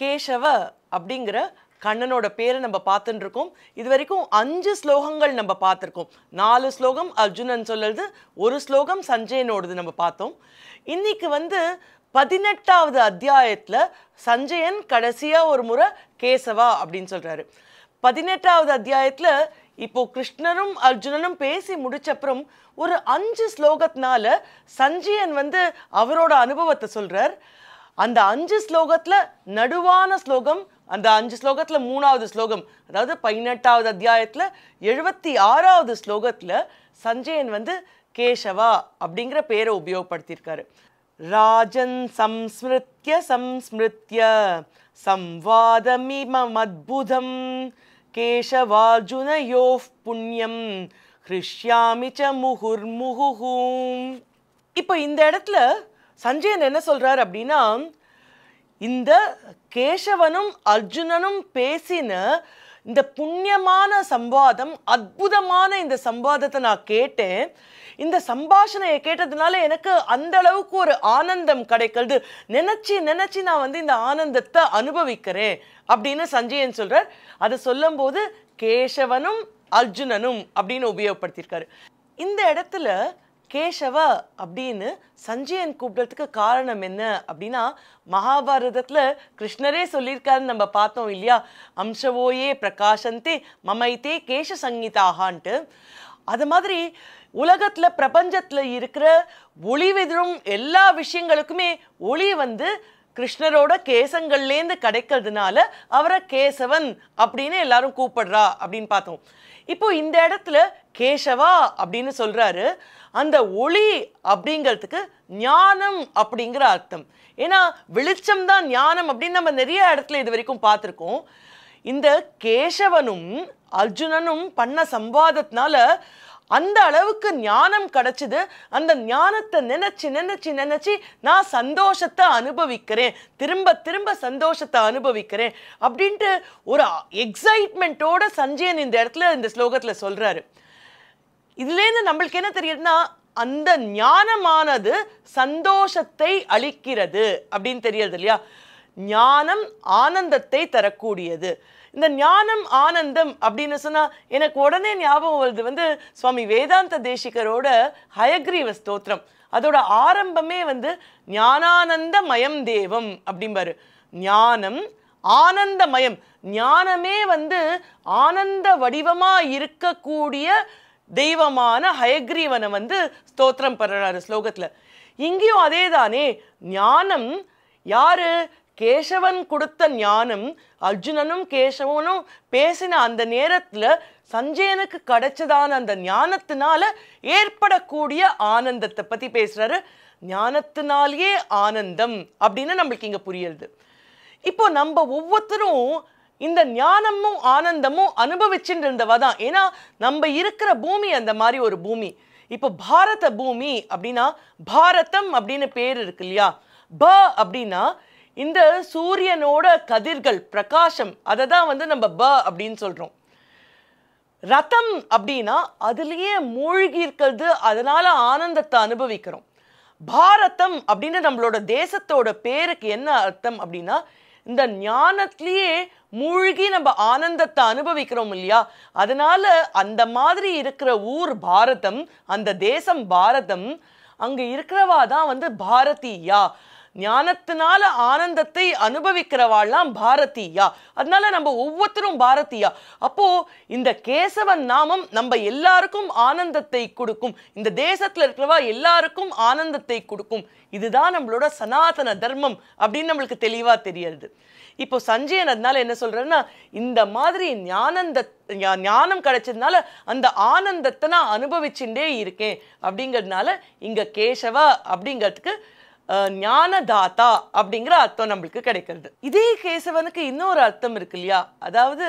கேசவ அப்படிங்கிற கண்ணனோட பேரை நம்ம பார்த்துட்டு இருக்கோம் இது வரைக்கும் அஞ்சு ஸ்லோகங்கள் நம்ம பார்த்துருக்கோம் நாலு ஸ்லோகம் அர்ஜுனன் சொல்லுறது ஒரு ஸ்லோகம் சஞ்சயனோடது நம்ம பார்த்தோம் இன்னைக்கு வந்து பதினெட்டாவது அத்தியாயத்தில் சஞ்சயன் கடைசியாக ஒரு முறை கேசவா அப்படின்னு சொல்கிறாரு பதினெட்டாவது அத்தியாயத்தில் இப்போ கிருஷ்ணனும் அர்ஜுனனும் பேசி முடிச்சப்புறம் ஒரு அஞ்சு ஸ்லோகத்தினால சஞ்சயன் வந்து அவரோட அனுபவத்தை சொல்கிறார் அந்த அஞ்சு ஸ்லோகத்தில் நடுவான ஸ்லோகம் அந்த அஞ்சு ஸ்லோகத்தில் மூணாவது ஸ்லோகம் அதாவது பதினெட்டாவது அத்தியாயத்தில் எழுபத்தி ஆறாவது ஸ்லோகத்தில் சஞ்சயன் வந்து கேசவா அப்படிங்கிற பேரை உபயோகப்படுத்தியிருக்காரு ராஜன் சம்ஸ்மிருத்ய சம்ஸ்மிருத்ய சம்வாதமிமத்புதம் யோ புண்ணியம் ஹிருஷ்யாமி ச முகுர் இப்போ இந்த இடத்துல சஞ்சயன் என்ன சொல்கிறார் அப்படின்னா இந்த கேசவனும் அர்ஜுனனும் பேசின இந்த புண்ணியமான சம்பாதம் அற்புதமான இந்த சம்பாதத்தை நான் கேட்டேன் இந்த சம்பாஷணையை கேட்டதுனால எனக்கு அந்த அளவுக்கு ஒரு ஆனந்தம் கிடைக்கிறது நினச்சி நினச்சி நான் வந்து இந்த ஆனந்தத்தை அனுபவிக்கிறேன் அப்படின்னு சஞ்சயன் சொல்கிறார் அதை சொல்லும்போது கேசவனும் அர்ஜுனனும் அப்படின்னு உபயோகப்படுத்தியிருக்காரு இந்த இடத்துல கேசவ அப்படின்னு சஞ்சயன் கூப்பிடறதுக்கு காரணம் என்ன அப்படின்னா மகாபாரதத்தில் கிருஷ்ணரே சொல்லியிருக்காருன்னு நம்ம பார்த்தோம் இல்லையா அம்சவோயே பிரகாஷந்தே மமைத்தே கேச சங்கீதாகான்ட்டு அது மாதிரி உலகத்தில் பிரபஞ்சத்தில் இருக்கிற ஒளி ஒளிவெதிரும் எல்லா விஷயங்களுக்குமே ஒளி வந்து கிருஷ்ணரோட கேசங்கள்லேருந்து கிடைக்கிறதுனால அவரை கேசவன் அப்படின்னு எல்லாரும் கூப்பிடுறா அப்படின்னு பார்த்தோம் இப்போ இந்த இடத்துல கேசவா அப்படின்னு சொல்கிறாரு அந்த ஒளி அப்படிங்கிறதுக்கு ஞானம் அப்படிங்கிற அர்த்தம் ஏன்னா வெளிச்சம் தான் ஞானம் அப்படின்னு நம்ம நிறைய இடத்துல இது வரைக்கும் பார்த்துருக்கோம் இந்த கேசவனும் அர்ஜுனனும் பண்ண சம்பாதத்தினால அந்த அளவுக்கு ஞானம் கிடைச்சது அந்த ஞானத்தை நினைச்சு நினைச்சு நினைச்சு நான் சந்தோஷத்தை அனுபவிக்கிறேன் திரும்ப திரும்ப சந்தோஷத்தை அனுபவிக்கிறேன் அப்படின்ட்டு ஒரு எக்ஸைட்மெண்ட்டோட சஞ்சயன் இந்த இடத்துல இந்த ஸ்லோகத்தில் சொல்கிறாரு இதுலேருந்து நம்மளுக்கு என்ன தெரியுதுன்னா அந்த ஞானமானது சந்தோஷத்தை அளிக்கிறது அப்படின்னு தெரியறது இல்லையா ஞானம் ஆனந்தத்தை தரக்கூடியது இந்த ஞானம் ஆனந்தம் அப்படின்னு சொன்னால் எனக்கு உடனே ஞாபகம் வருது வந்து சுவாமி வேதாந்த தேசிகரோட ஹயக்ரீவ ஸ்தோத்திரம் அதோட ஆரம்பமே வந்து ஞானானந்த மயம் தேவம் அப்படிம்பாரு ஞானம் ஆனந்தமயம் ஞானமே வந்து ஆனந்த வடிவமாக இருக்கக்கூடிய தெய்வமான ஹயக்ரீவனை வந்து ஸ்தோத்திரம் பண்ணுறாரு ஸ்லோகத்தில் இங்கேயும் அதே தானே ஞானம் யாரு கேசவன் கொடுத்த ஞானம் அர்ஜுனனும் கேசவனும் பேசின அந்த நேரத்தில் சஞ்சயனுக்கு கிடைச்சதான அந்த ஞானத்தினால ஏற்படக்கூடிய ஆனந்தத்தை பற்றி பேசுகிறாரு ஞானத்தினாலேயே ஆனந்தம் அப்படின்னு நம்மளுக்கு இங்கே புரியுது இப்போ நம்ம ஒவ்வொருத்தரும் இந்த ஞானமும் ஆனந்தமும் அனுபவிச்சுட்டு இருந்தவா தான் ஏன்னா நம்ம இருக்கிற பூமி அந்த மாதிரி ஒரு பூமி இப்போ பாரத பூமி அப்படின்னா பாரதம் அப்படின்னு பேர் இருக்கு இல்லையா ப அப்படின்னா இந்த சூரியனோட கதிர்கள் பிரகாசம் அதை தான் வந்து நம்ம ப அப்படின்னு சொல்கிறோம் ரத்தம் அப்படின்னா அதுலேயே மூழ்கி இருக்கிறது அதனால் ஆனந்தத்தை அனுபவிக்கிறோம் பாரதம் அப்படின்னு நம்மளோட தேசத்தோட பேருக்கு என்ன அர்த்தம் அப்படின்னா இந்த ஞானத்திலேயே மூழ்கி நம்ம ஆனந்தத்தை அனுபவிக்கிறோம் இல்லையா அதனால அந்த மாதிரி இருக்கிற ஊர் பாரதம் அந்த தேசம் பாரதம் அங்கே இருக்கிறவா தான் வந்து பாரதியா ஞானத்தினால ஆனந்தத்தை அனுபவிக்கிறவாள்லாம் பாரதியா அதனால நம்ம ஒவ்வொருத்தரும் பாரதியா அப்போ இந்த கேசவன் நாமம் நம்ம எல்லாருக்கும் ஆனந்தத்தை கொடுக்கும் இந்த தேசத்துல இருக்கிறவா எல்லாருக்கும் ஆனந்தத்தை கொடுக்கும் இதுதான் நம்மளோட சனாதன தர்மம் அப்படின்னு நம்மளுக்கு தெளிவா தெரியாது இப்போ சஞ்சயன் அதனால என்ன சொல்றேன்னா இந்த மாதிரி ஞானந்த ஞானம் கிடைச்சதுனால அந்த ஆனந்தத்தை நான் அனுபவிச்சுட்டே இருக்கேன் அப்படிங்கிறதுனால இங்க கேசவா அப்படிங்கிறதுக்கு ஞானதாத்தா அப்படிங்கிற அர்த்தம் நம்மளுக்கு கிடைக்கிறது இதே கேசவனுக்கு இன்னொரு அர்த்தம் இருக்கு இல்லையா அதாவது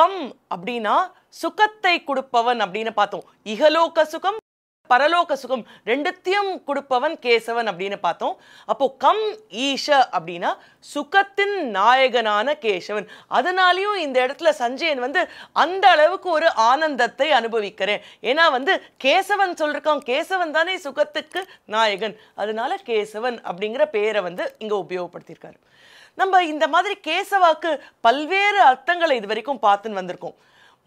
கம் அப்படின்னா சுகத்தை கொடுப்பவன் அப்படின்னு பார்த்தோம் இகலோக சுகம் பரலோக சுகம் ரெண்டுத்தையும் கொடுப்பவன் கேசவன் அப்படின்னு பார்த்தோம் அப்போ கம் ஈஷ அப்படின்னா சுகத்தின் நாயகனான கேசவன் அதனாலையும் இந்த இடத்துல சஞ்சயன் வந்து அந்த அளவுக்கு ஒரு ஆனந்தத்தை அனுபவிக்கிறேன் ஏன்னா வந்து கேசவன் சொல்லிருக்கான் கேசவன் தானே சுகத்துக்கு நாயகன் அதனால கேசவன் அப்படிங்கிற பேரை வந்து இங்கே உபயோகப்படுத்தியிருக்காரு நம்ம இந்த மாதிரி கேசவாக்கு பல்வேறு அர்த்தங்களை இது வரைக்கும் பார்த்துன்னு வந்திருக்கோம்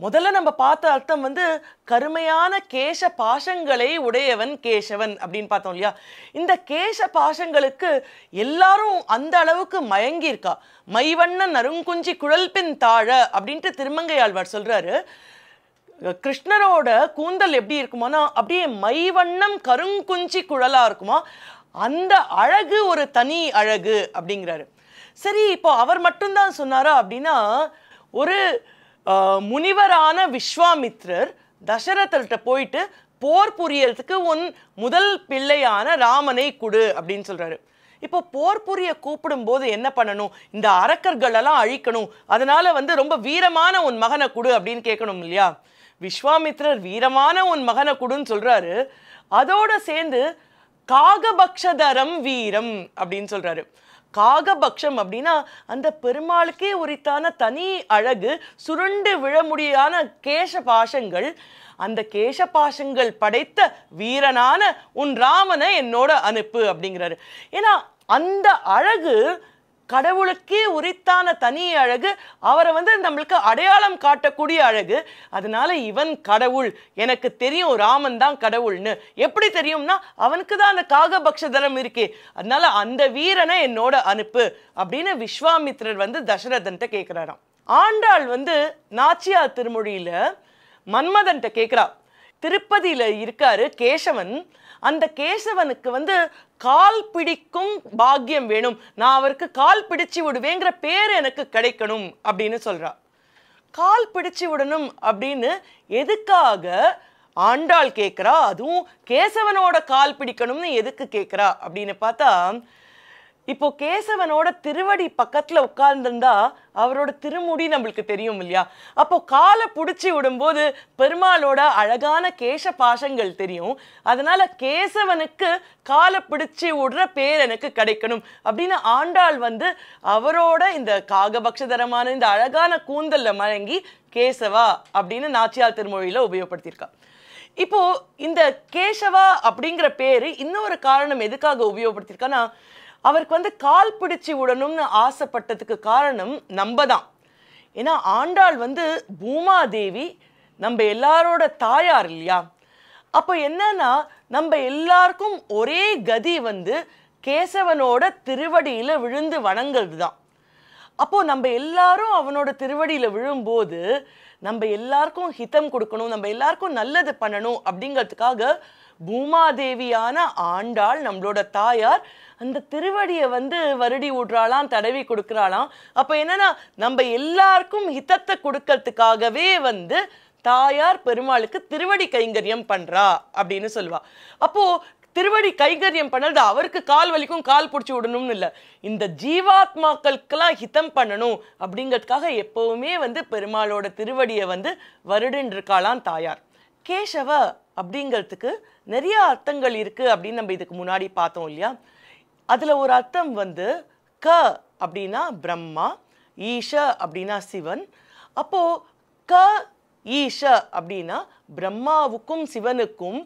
முதல்ல நம்ம பார்த்த அர்த்தம் வந்து கருமையான கேச பாஷங்களை உடையவன் கேசவன் அப்படின்னு பார்த்தோம் இல்லையா இந்த கேச பாஷங்களுக்கு எல்லாரும் அந்த அளவுக்கு மயங்கியிருக்கா மைவண்ண நறுங்குஞ்சி குழல்பின் தாழ அப்படின்ட்டு திருமங்கையாழ்வார் சொல்றாரு கிருஷ்ணரோட கூந்தல் எப்படி இருக்குமானா அப்படியே மைவண்ணம் கருங்குஞ்சி குழலாக இருக்குமா அந்த அழகு ஒரு தனி அழகு அப்படிங்கிறாரு சரி இப்போ அவர் மட்டும்தான் சொன்னாரா அப்படின்னா ஒரு முனிவரான விஸ்வாமித்ரர் தசரதர்கிட்ட போயிட்டு போர் புரியறதுக்கு உன் முதல் பிள்ளையான ராமனை கொடு அப்படின்னு சொல்கிறாரு இப்போ போர் புரிய கூப்பிடும்போது என்ன பண்ணணும் இந்த அரக்கர்களெல்லாம் அழிக்கணும் அதனால வந்து ரொம்ப வீரமான உன் மகனை கொடு அப்படின்னு கேட்கணும் இல்லையா விஸ்வாமித்ரர் வீரமான உன் மகனை கொடுன்னு சொல்கிறாரு அதோட சேர்ந்து காகபக்ஷதரம் வீரம் அப்படின்னு சொல்கிறாரு காகபக்ஷம் அப்படின்னா அந்த பெருமாளுக்கே உரித்தான தனி அழகு சுருண்டு விழ முடியான கேஷ பாஷங்கள் அந்த கேஷ பாஷங்கள் படைத்த வீரனான உன் ராமனை என்னோட அனுப்பு அப்படிங்கிறாரு ஏன்னா அந்த அழகு கடவுளுக்கே உரித்தான தனி அழகு அவரை வந்து நம்மளுக்கு அடையாளம் காட்டக்கூடிய அழகு அதனால இவன் கடவுள் எனக்கு தெரியும் ராமன் தான் கடவுள்னு எப்படி தெரியும்னா அவனுக்கு தான் அந்த காகபக்ஷ தலம் இருக்கே அதனால அந்த வீரனை என்னோட அனுப்பு அப்படின்னு விஸ்வாமித்ரர் வந்து தசரதன்ட்ட கேட்குறாராம் ஆண்டாள் வந்து நாச்சியார் திருமொழியில் மன்மதன்ட்ட கேட்குறா திருப்பதியில் இருக்காரு கேசவன் அந்த கேசவனுக்கு வந்து கால் பிடிக்கும் பாக்கியம் வேணும் நான் அவருக்கு கால் பிடிச்சு விடுவேங்கிற பேர் எனக்கு கிடைக்கணும் அப்படின்னு சொல்கிறா கால் பிடிச்சு விடணும் அப்படின்னு எதுக்காக ஆண்டாள் கேட்குறா அதுவும் கேசவனோட கால் பிடிக்கணும்னு எதுக்கு கேட்குறா அப்படின்னு பார்த்தா இப்போ கேசவனோட திருவடி பக்கத்துல உட்கார்ந்துருந்தா அவரோட திருமுடி நம்மளுக்கு தெரியும் இல்லையா அப்போ காலை பிடிச்சி விடும்போது பெருமாளோட அழகான கேச பாசங்கள் தெரியும் அதனால கேசவனுக்கு காலை பிடிச்சி விடுற பேர் எனக்கு கிடைக்கணும் அப்படின்னு ஆண்டாள் வந்து அவரோட இந்த காகபக்ஷதரமான இந்த அழகான கூந்தல்ல மழங்கி கேசவா அப்படின்னு நாச்சியார் திருமொழியில உபயோகப்படுத்தியிருக்கா இப்போ இந்த கேசவா அப்படிங்கிற பேரு இன்னொரு காரணம் எதுக்காக உபயோகப்படுத்தியிருக்கான்னா அவருக்கு வந்து கால் பிடிச்சி விடணும்னு ஆசைப்பட்டதுக்கு காரணம் நம்ம தான் ஏன்னா ஆண்டாள் வந்து பூமாதேவி நம்ம எல்லாரோட தாயார் இல்லையா அப்போ என்னன்னா நம்ம எல்லாருக்கும் ஒரே கதி வந்து கேசவனோட திருவடியில் விழுந்து வணங்குறது தான் அப்போது நம்ம எல்லாரும் அவனோட திருவடியில் விழும்போது நம்ம எல்லாருக்கும் ஹிதம் கொடுக்கணும் நம்ம எல்லாருக்கும் நல்லது பண்ணணும் அப்படிங்கிறதுக்காக பூமாதேவியான ஆண்டாள் நம்மளோட தாயார் அந்த திருவடியை வந்து வருடி விடுறாளாம் தடவி கொடுக்குறாளாம் அப்போ என்னன்னா நம்ம எல்லாருக்கும் ஹிதத்தை கொடுக்கறதுக்காகவே வந்து தாயார் பெருமாளுக்கு திருவடி கைங்கரியம் பண்ணுறா அப்படின்னு சொல்லுவா அப்போது திருவடி கைகரியம் பண்ணது அவருக்கு கால் வலிக்கும் கால் பிடிச்சி விடணும்னு இல்லை இந்த ஜீவாத்மாக்களுக்கெல்லாம் ஹிதம் பண்ணணும் அப்படிங்கிறதுக்காக எப்போவுமே வந்து பெருமாளோட திருவடியை வந்து வருடுன்றிருக்காளாம் தாயார் கேசவ அப்படிங்கிறதுக்கு நிறைய அர்த்தங்கள் இருக்குது அப்படின்னு நம்ம இதுக்கு முன்னாடி பார்த்தோம் இல்லையா அதில் ஒரு அர்த்தம் வந்து க அப்படின்னா பிரம்மா ஈஷ அப்படின்னா சிவன் அப்போது க ஈஷ அப்படின்னா பிரம்மாவுக்கும் சிவனுக்கும்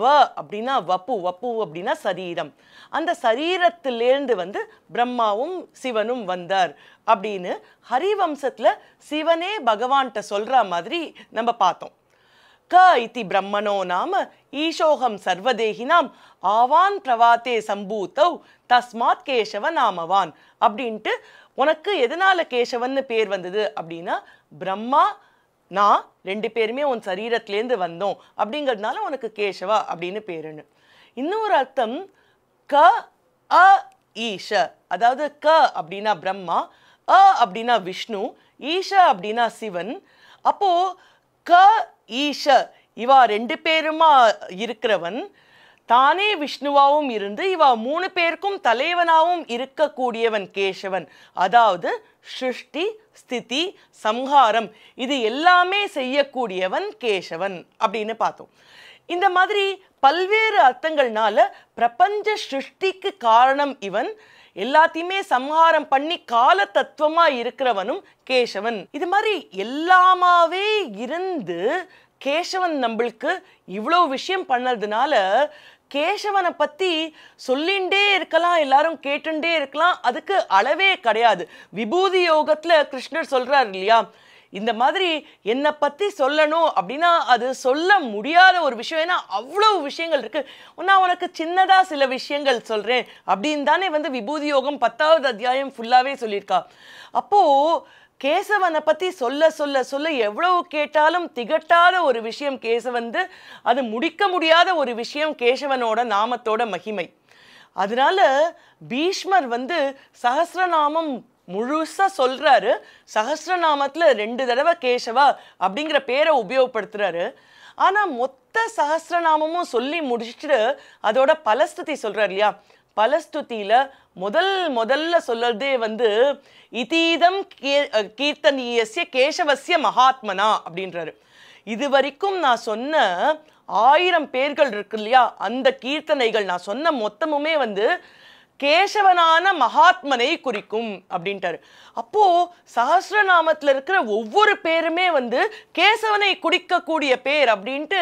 வ அப்படின்னா வப்பு வப்பு அப்படின்னா சரீரம் அந்த சரீரத்திலேருந்து வந்து பிரம்மாவும் சிவனும் வந்தார் அப்படின்னு ஹரிவம்சத்தில் சிவனே பகவான்கிட்ட சொல்கிற மாதிரி நம்ம பார்த்தோம் க इति நாம ஈஷோகம் ईशोऽहं சர்வதேகினாம் ஆவான் பிரவாத்தே சம்பூத்தவ் தஸ்மாத் கேசவ நாமவான் அப்படின்ட்டு உனக்கு எதனால் கேசவன்னு பேர் வந்தது அப்படின்னா பிரம்மா நான் ரெண்டு பேருமே உன் சரீரத்துலேருந்து வந்தோம் அப்படிங்கிறதுனால உனக்கு கேசவா அப்படின்னு பேருன்னு இன்னொரு அர்த்தம் க அ ஈஷ அதாவது க அப்படின்னா பிரம்மா அ அப்படின்னா விஷ்ணு ஈஷ அப்படின்னா சிவன் அப்போது க ஈஷ இவா ரெண்டு பேருமா இருக்கிறவன் தானே விஷ்ணுவாவும் இருந்து இவா மூணு பேருக்கும் தலைவனாகவும் இருக்கக்கூடியவன் கேசவன் அதாவது சிருஷ்டி ஸ்திதி சம்ஹாரம் இது எல்லாமே செய்யக்கூடியவன் கேசவன் அப்படின்னு பார்த்தோம் இந்த மாதிரி பல்வேறு அர்த்தங்கள்னால பிரபஞ்ச சிருஷ்டிக்கு காரணம் இவன் எல்லாத்தையுமே சம்ஹாரம் பண்ணி கால தத்துவமா இருக்கிறவனும் கேசவன் இது மாதிரி எல்லாமாவே இருந்து கேசவன் நம்மளுக்கு இவ்வளோ விஷயம் பண்ணதுனால கேசவனை பற்றி சொல்லிண்டே இருக்கலாம் எல்லாரும் கேட்டுண்டே இருக்கலாம் அதுக்கு அளவே கிடையாது விபூதி யோகத்தில் கிருஷ்ணர் சொல்கிறார் இல்லையா இந்த மாதிரி என்னை பற்றி சொல்லணும் அப்படின்னா அது சொல்ல முடியாத ஒரு விஷயம் ஏன்னா அவ்வளோ விஷயங்கள் இருக்குது நான் உனக்கு சின்னதாக சில விஷயங்கள் சொல்கிறேன் அப்படின்னு தானே வந்து விபூதி யோகம் பத்தாவது அத்தியாயம் ஃபுல்லாகவே சொல்லியிருக்கா அப்போது கேசவனை பற்றி சொல்ல சொல்ல சொல்ல எவ்வளவு கேட்டாலும் திகட்டாத ஒரு விஷயம் கேசவந்து அது முடிக்க முடியாத ஒரு விஷயம் கேசவனோட நாமத்தோட மகிமை அதனால பீஷ்மர் வந்து சஹசிரநாமம் முழுசா சொல்றாரு சகசிரநாமத்துல ரெண்டு தடவை கேசவா அப்படிங்கிற பேரை உபயோகப்படுத்துறாரு ஆனா மொத்த சகசிரநாமமும் சொல்லி முடிச்சுட்டு அதோட பலஸ்துதி சொல்றாரு இல்லையா பலஸ்துதியில முதல் முதல்ல சொல்றதே வந்து இதீதம் கீ கேசவசிய மகாத்மனா அப்படின்றாரு இது வரைக்கும் நான் சொன்ன ஆயிரம் பேர்கள் இருக்கு இல்லையா அந்த கீர்த்தனைகள் நான் சொன்ன மொத்தமுமே வந்து கேசவனான மகாத்மனை குறிக்கும் அப்படின்ட்டாரு அப்போ சஹசிரநாமத்தில் இருக்கிற ஒவ்வொரு பேருமே வந்து கேசவனை குடிக்கக்கூடிய பேர் அப்படின்ட்டு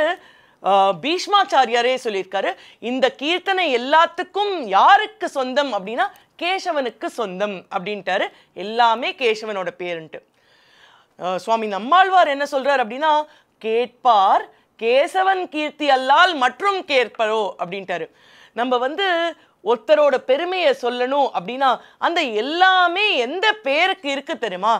பீஷ்மாச்சாரியாரே சொல்லியிருக்காரு இந்த கீர்த்தனை எல்லாத்துக்கும் யாருக்கு சொந்தம் அப்படின்னா கேசவனுக்கு சொந்தம் அப்படின்ட்டாரு எல்லாமே கேசவனோட பேருன்ட்டு சுவாமி நம்மாழ்வார் என்ன சொல்றார் அப்படின்னா கேட்பார் கேசவன் கீர்த்தி அல்லால் மற்றும் கேட்பரோ அப்படின்ட்டாரு நம்ம வந்து ஒருத்தரோட பெருமையை சொல்லணும் அப்படின்னா அந்த எல்லாமே எந்த பேருக்கு இருக்கு தெரியுமா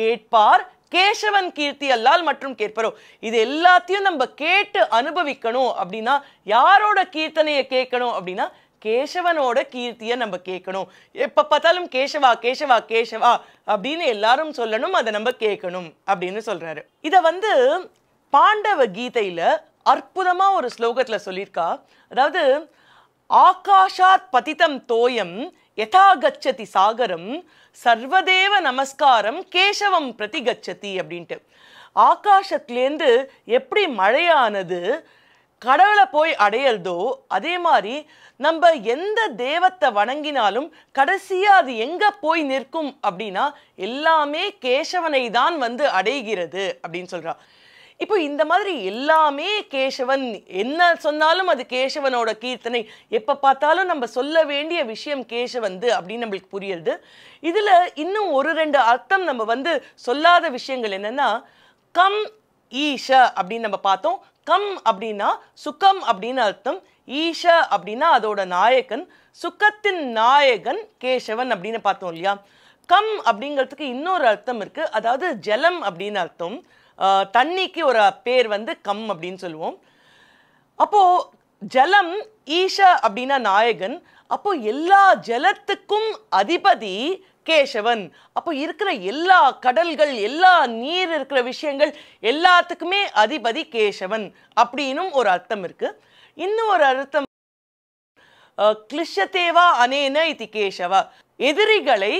கேட்பார் கேசவன் கீர்த்தி அல்லால் மற்றும் கேட்பரோ இது எல்லாத்தையும் நம்ம கேட்டு அனுபவிக்கணும் அப்படின்னா யாரோட கீர்த்தனையை கேட்கணும் அப்படின்னா கேசவனோட கீர்த்தியை நம்ம கேட்கணும் எப்போ பார்த்தாலும் கேசவா கேசவா கேசவா அப்படின்னு எல்லாரும் சொல்லணும் அதை நம்ம கேட்கணும் அப்படின்னு சொல்றாரு இதை வந்து பாண்டவ கீதையில அற்புதமா ஒரு ஸ்லோகத்துல சொல்லியிருக்கா அதாவது ஆகாஷாத் பதிதம் தோயம் யதாகச்சதி கச்சதி சாகரம் சர்வதேவ நமஸ்காரம் கேசவம் பிரதி கச்சதி அப்படின்ட்டு ஆகாஷத்துலேருந்து எப்படி மழையானது கடவுளை போய் அடையிறதோ அதே மாதிரி நம்ம எந்த தெய்வத்தை வணங்கினாலும் கடைசியாக அது எங்கே போய் நிற்கும் அப்படின்னா எல்லாமே கேசவனை தான் வந்து அடைகிறது அப்படின்னு சொல்கிறான் இப்போ இந்த மாதிரி எல்லாமே கேசவன் என்ன சொன்னாலும் அது கேசவனோட கீர்த்தனை எப்போ பார்த்தாலும் நம்ம சொல்ல வேண்டிய விஷயம் கேசவந்து அப்படின்னு நம்மளுக்கு புரியுது இதுல இன்னும் ஒரு ரெண்டு அர்த்தம் நம்ம வந்து சொல்லாத விஷயங்கள் என்னன்னா கம் ஈஷ அப்படின்னு நம்ம பார்த்தோம் கம் அப்படின்னா சுகம் அப்படின்னு அர்த்தம் ஈஷ அப்படின்னா அதோட நாயகன் சுக்கத்தின் நாயகன் கேசவன் அப்படின்னு பார்த்தோம் இல்லையா கம் அப்படிங்கிறதுக்கு இன்னொரு அர்த்தம் இருக்கு அதாவது ஜலம் அப்படின்னு அர்த்தம் தண்ணிக்கு ஒரு பேர் வந்து கம் அப்படின்னு சொல்லுவோம் அப்போது ஜலம் ஈஷ அப்படின்னா நாயகன் அப்போ எல்லா ஜலத்துக்கும் அதிபதி கேசவன் அப்போ இருக்கிற எல்லா கடல்கள் எல்லா நீர் இருக்கிற விஷயங்கள் எல்லாத்துக்குமே அதிபதி கேசவன் அப்படின்னும் ஒரு அர்த்தம் இருக்கு இன்னும் ஒரு அர்த்தம் கிளிஷத்தேவா அனேன இது கேசவா எதிரிகளை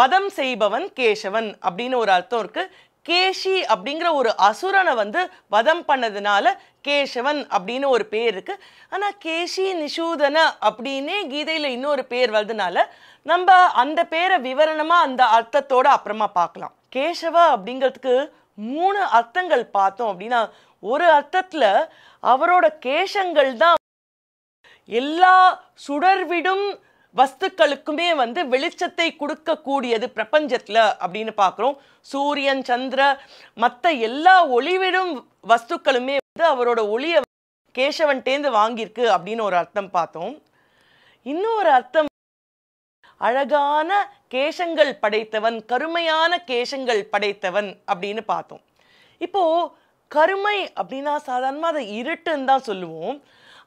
வதம் செய்பவன் கேசவன் அப்படின்னு ஒரு அர்த்தம் இருக்கு கேஷி அப்படிங்கிற ஒரு அசுரனை வந்து வதம் பண்ணதுனால கேசவன் அப்படின்னு ஒரு பேர் இருக்கு ஆனால் கேஷி நிஷூதன அப்படின்னே கீதையில் இன்னொரு பேர் வருதுனால நம்ம அந்த பேரை விவரணமாக அந்த அர்த்தத்தோடு அப்புறமா பார்க்கலாம் கேசவ அப்படிங்கிறதுக்கு மூணு அர்த்தங்கள் பார்த்தோம் அப்படின்னா ஒரு அர்த்தத்தில் அவரோட கேஷங்கள் தான் எல்லா சுடர்விடும் வஸ்துக்களுக்குமே வந்து வெளிச்சத்தை கொடுக்கக்கூடியது பிரபஞ்சத்தில் அப்படின்னு பார்க்குறோம் சூரியன் சந்திர மற்ற எல்லா ஒளிவிடும் வஸ்துக்களுமே வந்து அவரோட ஒளியை கேசவன்டேந்து வாங்கியிருக்கு அப்படின்னு ஒரு அர்த்தம் பார்த்தோம் இன்னொரு அர்த்தம் அழகான கேசங்கள் படைத்தவன் கருமையான கேசங்கள் படைத்தவன் அப்படின்னு பார்த்தோம் இப்போ கருமை அப்படின்னா சாதாரணமாக அதை இருட்டுன்னு தான் சொல்லுவோம்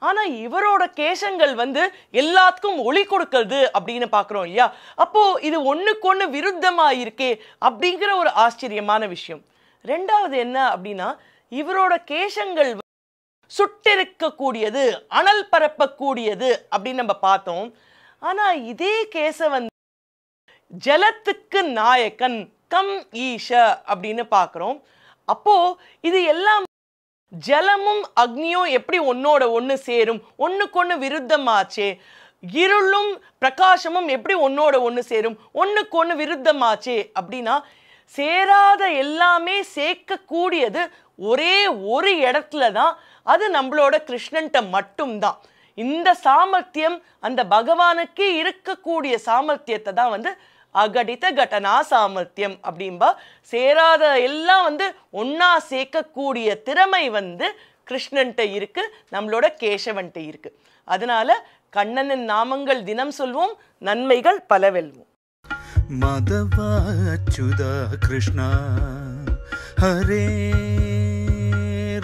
ஆனால் இவரோட கேசங்கள் வந்து எல்லாத்துக்கும் ஒளி கொடுக்கிறது அப்படின்னு பார்க்குறோம் இல்லையா அப்போ இது ஒன்றுக்கு ஒன்று விருத்தமாக இருக்கே அப்படிங்கிற ஒரு ஆச்சரியமான விஷயம் ரெண்டாவது என்ன அப்படின்னா இவரோட கேசங்கள் சுட்டிருக்கக்கூடியது அனல் பரப்பக்கூடியது அப்படின்னு நம்ம பார்த்தோம் ஆனால் இதே கேச வந்து ஜலத்துக்கு நாயக்கன் கம் ஈஷ அப்படின்னு பார்க்குறோம் அப்போ இது எல்லாம் ஜலமும் அக்னியும் எப்படி ஒன்னோட ஒன்று சேரும் ஒன்றுக்கொன்று விருத்தமாச்சே இருளும் பிரகாசமும் எப்படி ஒன்னோட ஒன்று சேரும் ஒன்றுக்கொன்று விருத்தமாச்சே அப்படின்னா சேராத எல்லாமே சேர்க்கக்கூடியது ஒரே ஒரு இடத்துல தான் அது நம்மளோட கிருஷ்ணன்ட்ட மட்டும்தான் இந்த சாமர்த்தியம் அந்த பகவானுக்கு இருக்கக்கூடிய சாமர்த்தியத்தை தான் வந்து அகடித கட்டனா சாமர்த்தியம் அப்படிம்பா சேராத எல்லாம் வந்து ஒன்றா சேர்க்கக்கூடிய திறமை வந்து கிருஷ்ணன்ட்ட இருக்கு நம்மளோட கேசவன்ட்ட இருக்கு அதனால் கண்ணனின் நாமங்கள் தினம் சொல்வோம் நன்மைகள் பல வெல்வோம் மதவாச்சுதா கிருஷ்ணா ஹரே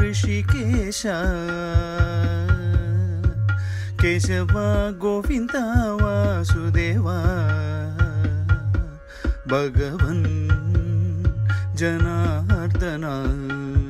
ரிஷிகேஷா கேஷவா கோவிந்தாவா சுதேவா भगवन् जनार्दना